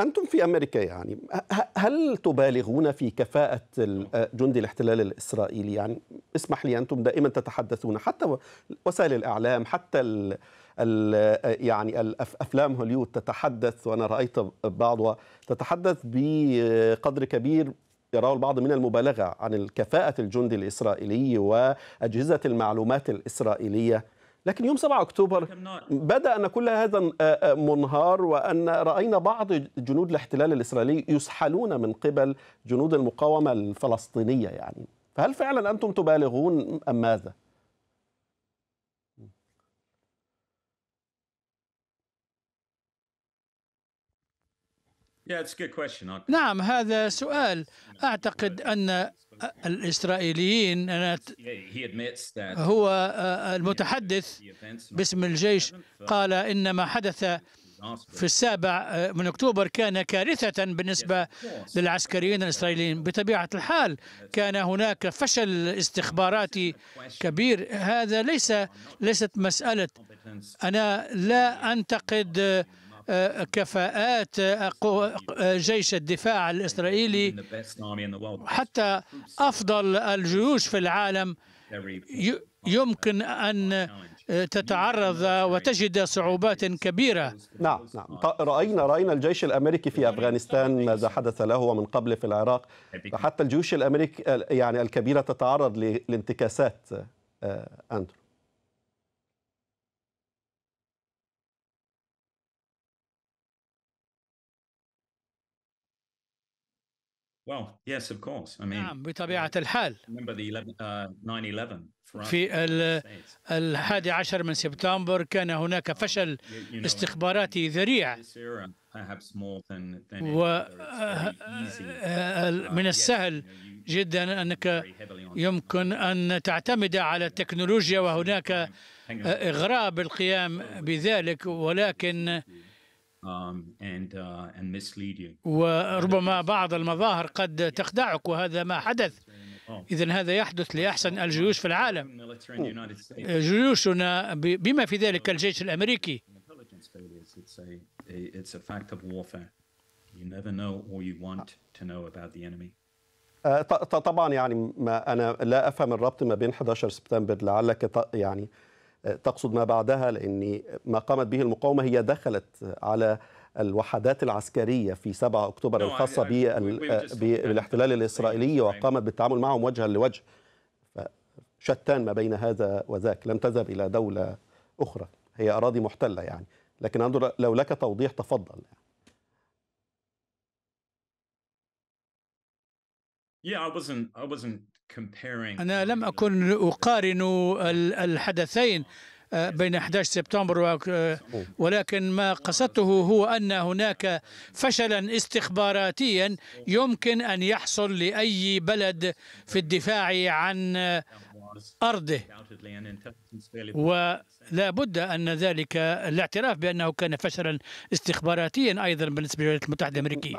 أنتم في أمريكا يعني هل تبالغون في كفاءة آه، جندي الاحتلال الإسرائيلي يعني اسمح لي أنتم دائما تتحدثون حتى وسائل الإعلام حتى ال آه، يعني الأفلام هوليوود تتحدث وأنا رأيت بعضها تتحدث بقدر كبير يراه البعض من المبالغة عن كفاءة الجندي الإسرائيلي وأجهزة المعلومات الإسرائيلية لكن يوم 7 أكتوبر بدأ أن كل هذا آه، آه، منهار وأن رأينا بعض جنود الاحتلال الإسرائيلي يسحلون من قبل جنود المقاومة الفلسطينية يعني فهل فعلا أنتم تبالغون أم ماذا؟ نعم هذا سؤال أعتقد أن الإسرائيليين أنا هو آه، آه، المتحدث باسم الجيش قال إن ما حدث في السابع آه، من أكتوبر كان كارثة بالنسبة للعسكريين الإسرائيليين بطبيعة الحال كان هناك فشل استخباراتي كبير هذا ليس ليست مسألة أنا لا أنتقد كفاءات جيش الدفاع الإسرائيلي حتى أفضل الجيوش في العالم يمكن أن تتعرض وتجد صعوبات كبيرة نعم نعم رأينا رأينا الجيش الأمريكي في أفغانستان ماذا حدث له ومن قبل في العراق حتى الجيوش الأمريكي يعني الكبيرة تتعرض لانتكاسات آه، أندرو Well, yes, of course. I mean, نعم بطبيعة uh, الحال. 11, uh, في الحادي عشر من سبتمبر كان هناك uh, فشل استخباراتي ذريع ومن uh, السهل جدا أنك يمكن أن تعتمد على التكنولوجيا وهناك إغراء بالقيام بذلك ولكن Um, uh, وربما بعض المظاهر قد تخدعك وهذا ما حدث oh. إذا هذا يحدث لأحسن الجيوش في العالم oh. جيوشنا بما في ذلك الجيش الأمريكي طبعا يعني ما انا لا افهم الربط ما بين 11 سبتمبر لعلك يعني تقصد ما بعدها لأن ما قامت به المقاومة هي دخلت على الوحدات العسكرية في 7 أكتوبر الخاصة بالاحتلال الإسرائيلي وقامت بالتعامل معهم وجها لوجه شتان ما بين هذا وذاك لم تذهب إلى دولة أخرى هي أراضي محتلة يعني لكن أنظر لو لك توضيح تفضل يعني. أنا لم أكن أقارن الحدثين آه، بين 11 سبتمبر آه، ولكن ما قصدته هو أن هناك فشلا استخباراتيا يمكن أن يحصل لأي بلد في الدفاع عن أرضه ولا بد أن ذلك الاعتراف بأنه كان فشلا استخباراتيا أيضا بالنسبة للولايات المتحدة الأمريكية